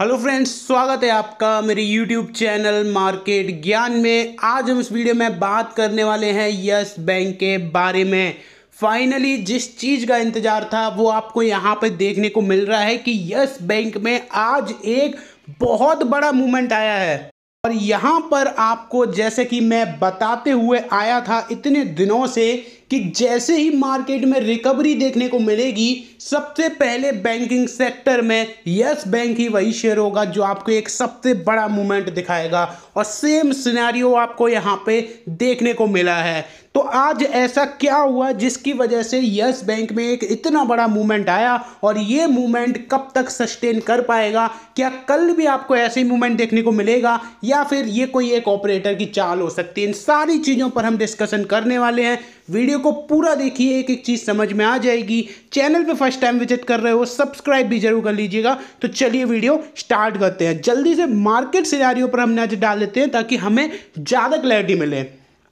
hello friends स्वागत है आपका मेरे यूट्यूब चैनल मार्केट ज्ञान में आज हम इस वीडियो में बात करने वाले हैं यस बैंक के बारे में फाइनली जिस चीज़ का इंतज़ार था वो आपको यहाँ पर देखने को मिल रहा है कि यस बैंक में आज एक बहुत बड़ा मूवमेंट आया है और यहाँ पर आपको जैसे कि मैं बताते हुए आया था इतने दिनों से कि जैसे ही मार्केट में रिकवरी देखने को मिलेगी सबसे पहले बैंकिंग सेक्टर में यस बैंक ही वही शेयर होगा जो आपको एक सबसे बड़ा मूवमेंट दिखाएगा और सेम सिनेरियो आपको यहाँ पे देखने को मिला है तो आज ऐसा क्या हुआ जिसकी वजह से यस बैंक में एक इतना बड़ा मूवमेंट आया और ये मूवमेंट कब तक सस्टेन कर पाएगा क्या कल भी आपको ऐसे ही मूवमेंट देखने को मिलेगा या फिर ये कोई एक ऑपरेटर की चाल हो सकती है इन सारी चीज़ों पर हम डिस्कशन करने वाले हैं वीडियो को पूरा देखिए एक एक चीज़ समझ में आ जाएगी चैनल पे फर्स्ट टाइम विजिट कर रहे हो सब्सक्राइब भी जरूर कर लीजिएगा तो चलिए वीडियो स्टार्ट करते हैं जल्दी से मार्केट सिनारियों पर हम नजर डाल लेते हैं ताकि हमें ज़्यादा क्लैरिटी मिले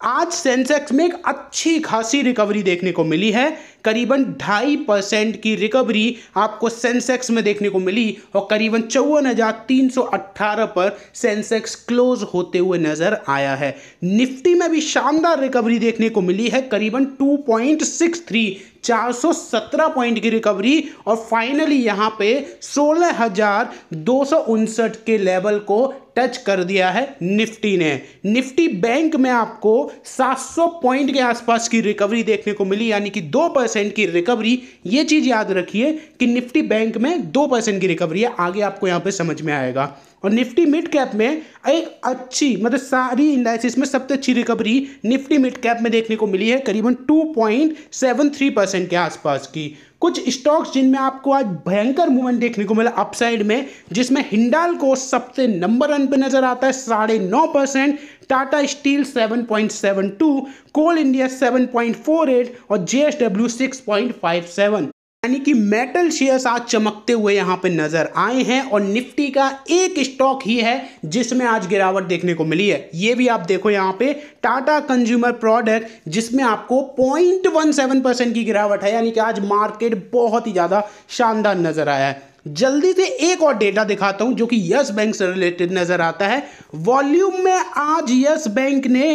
आज सेंसेक्स में एक अच्छी खासी रिकवरी देखने को मिली है करीबन ढाई परसेंट की रिकवरी आपको सेंसेक्स में देखने को मिली और करीबन चौवन हजार तीन सौ अट्ठारह पर सेंसेक्स क्लोज होते हुए नजर आया है निफ्टी में भी शानदार रिकवरी देखने को मिली है करीबन टू पॉइंट सिक्स थ्री चार सौ सत्रह पॉइंट की रिकवरी और फाइनली यहाँ पे सोलह हजार दो सौ उनसठ के लेवल को टच कर दिया है निफ्टी ने निफ्टी बैंक में आपको सात सौ पॉइंट के आसपास की रिकवरी देखने को मिली यानी कि दो परसेंट परसेंट की रिकवरी ये चीज़ याद रखिए कि निफ्टी बैंक में दो परसेंट की रिकवरी है आगे आपको यहाँ पे समझ में आएगा और निफ्टी मिड कैप में एक अच्छी मतलब सारी इंडाइसिस में सबसे अच्छी रिकवरी निफ्टी मिड कैप में देखने को मिली है करीबन 2.73 परसेंट के आसपास की कुछ स्टॉक्स जिनमें आपको आज भयंकर मूवमेंट देखने को मिला अपसाइड में जिसमें हिंडाल को सबसे नंबर वन पे नजर आता है साढ़े नौ percent Tata steel 7.72 coal India 7.48 और J S W six point five seven यानी कि मेटल शेयर्स आज चमकते हुए यहां पे नजर आए हैं और निफ्टी का एक स्टॉक ही है जिसमें आज गिरावट देखने को मिली है ये भी आप देखो यहां पे टाटा कंज्यूमर प्रोडक्ट जिसमें आपको 0.17 परसेंट की गिरावट है यानी कि आज मार्केट बहुत ही ज़्यादा शानदार नजर आया है जल्दी से एक और डेटा दिखाता हूं जो कि यस बैंक से रिलेटेड नजर आता है वॉल्यूम में आज यस बैंक ने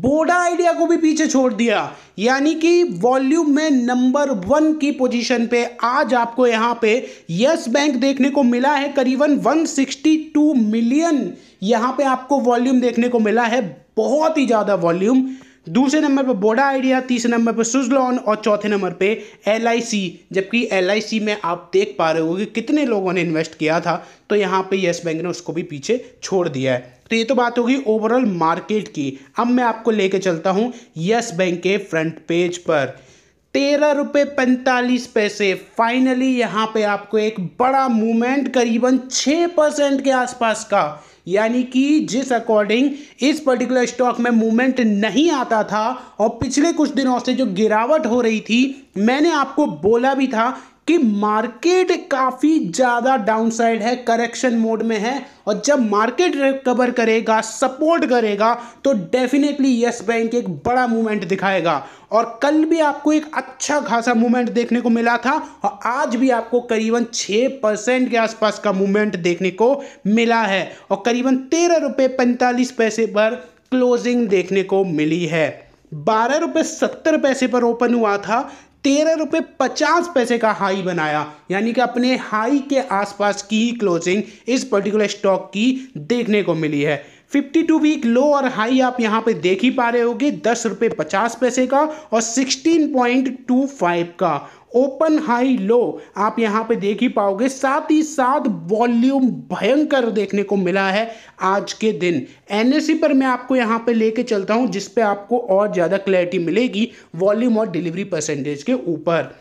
बोडा आइडिया को भी पीछे छोड़ दिया यानी कि वॉल्यूम में नंबर वन की पोजीशन पे आज आपको यहां पे यस बैंक देखने को मिला है करीबन 162 मिलियन यहां पे आपको वॉल्यूम देखने को मिला है बहुत ही ज्यादा वॉल्यूम दूसरे नंबर पर बोडा आइडिया तीसरे नंबर पर सुजलॉन और चौथे नंबर पे एल जबकि एल में आप देख पा रहे हो कि कितने लोगों ने इन्वेस्ट किया था तो यहाँ पे येस बैंक ने उसको भी पीछे छोड़ दिया है तो ये तो बात होगी ओवरऑल मार्केट की अब मैं आपको लेके चलता हूँ येस बैंक के फ्रंट पेज पर तेरह रुपये पैंतालीस पैसे फाइनली यहाँ पे आपको एक बड़ा मूवमेंट करीबन छः परसेंट के आसपास का यानी कि जिस अकॉर्डिंग इस पर्टिकुलर स्टॉक में मूवमेंट नहीं आता था और पिछले कुछ दिनों से जो गिरावट हो रही थी मैंने आपको बोला भी था कि मार्केट काफ़ी ज़्यादा डाउनसाइड है करेक्शन मोड में है और जब मार्केट रिकवर करेगा सपोर्ट करेगा तो डेफिनेटली यस बैंक एक बड़ा मूवमेंट दिखाएगा और कल भी आपको एक अच्छा खासा मूवमेंट देखने को मिला था और आज भी आपको करीबन छह परसेंट के आसपास का मूवमेंट देखने को मिला है और करीबन तेरह रुपये पैंतालीस पैसे पर क्लोजिंग देखने को मिली है बारह रुपये सत्तर पैसे पर ओपन हुआ था तेरह रुपये पचास पैसे का हाई बनाया यानी कि अपने हाई के आसपास की ही क्लोजिंग इस पर्टिकुलर स्टॉक की देखने को मिली है फिफ्टी टू वीक लो और हाई आप यहाँ पे देख ही पा रहे होगे दस रुपये पचास पैसे का और सिक्सटीन पॉइंट टू फाइव का ओपन हाई लो आप यहाँ पे देख ही पाओगे साथ ही साथ वॉल्यूम भयंकर देखने को मिला है आज के दिन एनएससी पर मैं आपको यहाँ पे लेके चलता हूँ जिस पे आपको और ज़्यादा क्लैरिटी मिलेगी वॉल्यूम और डिलीवरी परसेंटेज के ऊपर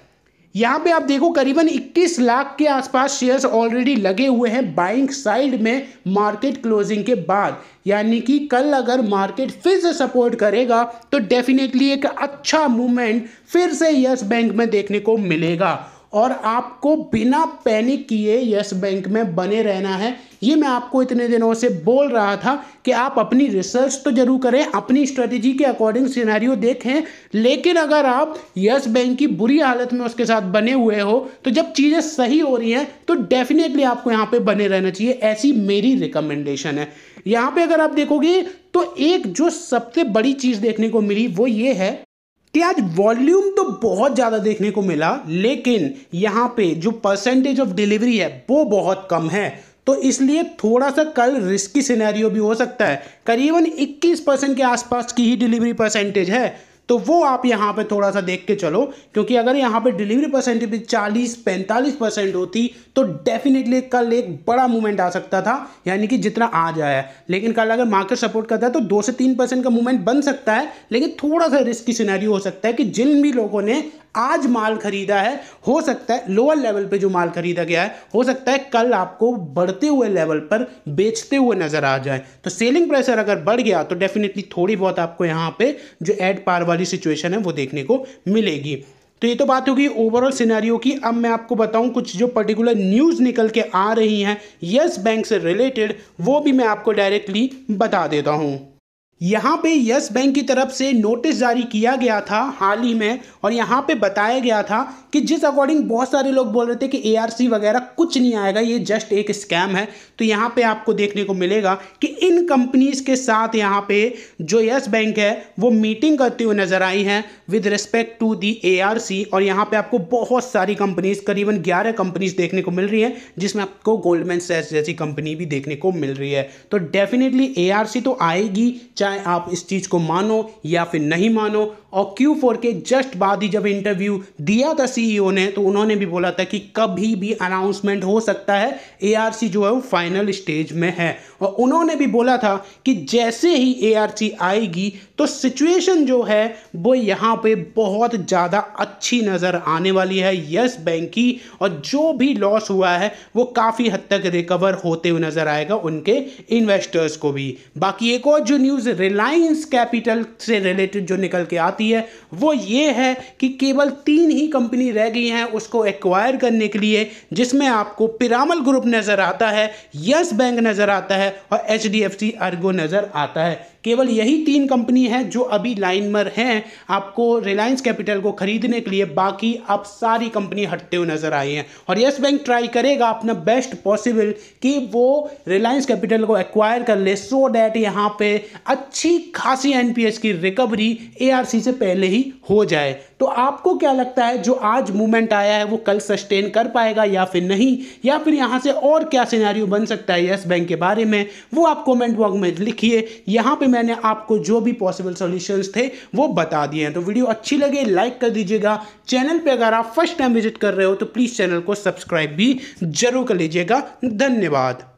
यहाँ पे आप देखो करीबन 21 लाख के आसपास शेयर्स ऑलरेडी लगे हुए हैं बाइंग साइड में मार्केट क्लोजिंग के बाद यानी कि कल अगर मार्केट फिर से सपोर्ट करेगा तो डेफिनेटली एक अच्छा मूवमेंट फिर से यस बैंक में देखने को मिलेगा और आपको बिना पैनिक किए यस बैंक में बने रहना है ये मैं आपको इतने दिनों से बोल रहा था कि आप अपनी रिसर्च तो जरूर करें अपनी स्ट्रेटजी के अकॉर्डिंग सिनेरियो देखें लेकिन अगर आप यस बैंक की बुरी हालत में उसके साथ बने हुए हो तो जब चीज़ें सही हो रही हैं तो डेफिनेटली आपको यहाँ पे बने रहना चाहिए ऐसी मेरी रिकमेंडेशन है यहाँ पे अगर आप देखोगे तो एक जो सबसे बड़ी चीज़ देखने को मिली वो ये है कि आज वॉल्यूम तो बहुत ज़्यादा देखने को मिला लेकिन यहाँ पे जो परसेंटेज ऑफ डिलीवरी है वो बहुत कम है तो इसलिए थोड़ा सा कल रिस्की सिनेरियो भी हो सकता है करीबन 21 परसेंट के आसपास की ही डिलीवरी परसेंटेज है तो वो आप यहाँ पे थोड़ा सा देख के चलो क्योंकि अगर यहाँ पे डिलीवरी परसेंटेज चालीस पैंतालीस परसेंट होती तो डेफिनेटली कल एक बड़ा मूवमेंट आ सकता था यानी कि जितना आज आया लेकिन कल अगर मार्केट सपोर्ट करता है तो दो से तीन परसेंट का मूवमेंट बन सकता है लेकिन थोड़ा सा रिस्की सिनेरियो हो सकता है कि जिन भी लोगों ने आज माल खरीदा है हो सकता है लोअर लेवल पे जो माल खरीदा गया है हो सकता है कल आपको बढ़ते हुए लेवल पर बेचते हुए नजर आ जाए तो सेलिंग प्रेशर अगर बढ़ गया तो डेफिनेटली थोड़ी बहुत आपको यहाँ पे जो एड पार वाली सारी सिचुएशन है वो देखने को मिलेगी तो ये तो बात होगी ओवरऑल सिनेरियो की अब मैं आपको बताऊं कुछ जो पर्टिकुलर न्यूज़ निकल के आ रही हैं यस बैंक से रिलेटेड वो भी मैं आपको डायरेक्टली बता देता हूं यहाँ पे यस बैंक की तरफ से नोटिस जारी किया गया था हाल ही में और यहाँ पे बताया गया था कि जिस अकॉर्डिंग बहुत सारे लोग बोल रहे थे कि एआरसी वगैरह कुछ नहीं आएगा ये जस्ट एक स्कैम है तो यहाँ पे आपको देखने को मिलेगा कि इन कंपनीज के साथ यहाँ पे जो यस बैंक है वो मीटिंग करती हुई नजर आई है with respect to the A और यहाँ पे आपको बहुत सारी कंपनीज करीबन 11 कंपनीज देखने को मिल रही है जिसमें आपको गोल्डमैन सैक्स जैसी कंपनी भी देखने को मिल रही है तो डेफिनेटली ए तो आएगी चाहे आप इस चीज़ को मानो या फिर नहीं मानो और Q4 के जस्ट बाद ही जब इंटरव्यू दिया था सीईओ e ने तो उन्होंने भी बोला था कि कभी भी अनाउंसमेंट हो सकता है ए जो है वो फाइनल स्टेज में है और उन्होंने भी बोला था कि जैसे ही ए आएगी तो सिचुएशन जो है वो यहाँ पे बहुत ज़्यादा अच्छी नज़र आने वाली है यस बैंक की और जो भी लॉस हुआ है वो काफ़ी हद तक रिकवर होते हुए नज़र आएगा उनके इन्वेस्टर्स को भी बाकी एक और जो न्यूज़ रिलायंस कैपिटल से रिलेटेड जो निकल के आती आती है वो ये है कि केवल तीन ही कंपनी रह गई हैं उसको एक्वायर करने के लिए जिसमें आपको पिरामल ग्रुप नज़र आता है यस बैंक नज़र आता है और H D F C Ergo नज़र आता है केवल यही तीन कंपनी है जो अभी लाइन हैं आपको रिलायंस कैपिटल को खरीदने के लिए बाकी अब सारी कंपनी हटते हुए नजर आई हैं और येस बैंक ट्राई करेगा अपना बेस्ट पॉसिबल कि वो रिलायंस कैपिटल को एक्वायर कर ले सो डैट यहाँ पे अच्छी खासी एनपीएस की रिकवरी एआरसी से पहले ही हो जाए तो आपको क्या लगता है जो आज मूवमेंट आया है वो कल सस्टेन कर पाएगा या फिर नहीं या फिर यहाँ से और क्या सिनेरियो बन सकता है येस बैंक के बारे में वो आप कॉमेंट बॉक्स में लिखिए यहाँ पर मैंने आपको जो भी पॉसिबल सोल्यूशंस थे वो बता दिए हैं तो वीडियो अच्छी लगे लाइक कर दीजिएगा चैनल पर अगर आप फर्स्ट टाइम विजिट कर रहे हो तो प्लीज़ चैनल को सब्सक्राइब भी जरूर कर लीजिएगा धन्यवाद